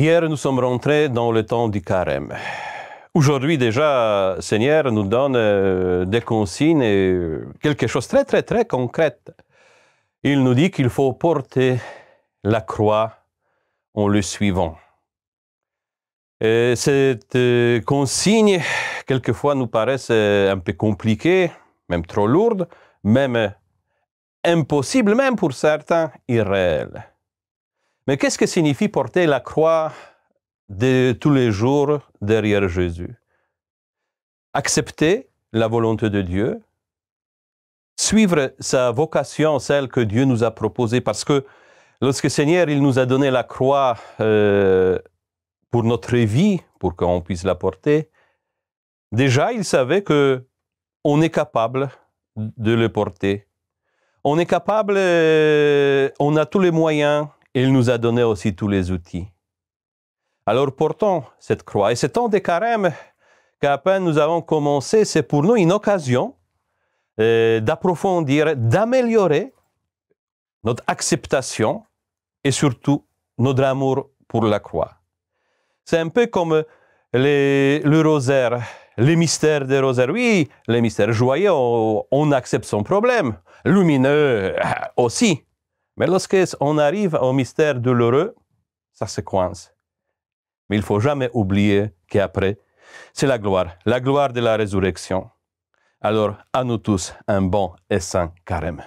Hier, nous sommes rentrés dans le temps du carême. Aujourd'hui déjà, Seigneur nous donne euh, des consignes et euh, quelque chose de très très très concrète. Il nous dit qu'il faut porter la croix en le suivant. Et cette euh, consigne, quelquefois, nous paraît un peu compliquée, même trop lourde, même impossible, même pour certains irréelle. Mais qu'est-ce que signifie porter la croix de tous les jours derrière Jésus Accepter la volonté de Dieu, suivre sa vocation, celle que Dieu nous a proposée, parce que lorsque Seigneur il nous a donné la croix euh, pour notre vie, pour qu'on puisse la porter, déjà il savait que on est capable de le porter. On est capable, euh, on a tous les moyens, il nous a donné aussi tous les outils. Alors portons cette croix. Et ce temps des carême qu'à peine nous avons commencé, c'est pour nous une occasion euh, d'approfondir, d'améliorer notre acceptation et surtout notre amour pour la croix. C'est un peu comme le rosaire, les mystères des rosaires. Oui, les mystères joyeux, on accepte son problème. Lumineux aussi. Mais lorsqu'on arrive au mystère douloureux, ça se coince. Mais il faut jamais oublier qu'après, c'est la gloire, la gloire de la résurrection. Alors, à nous tous, un bon et saint carême.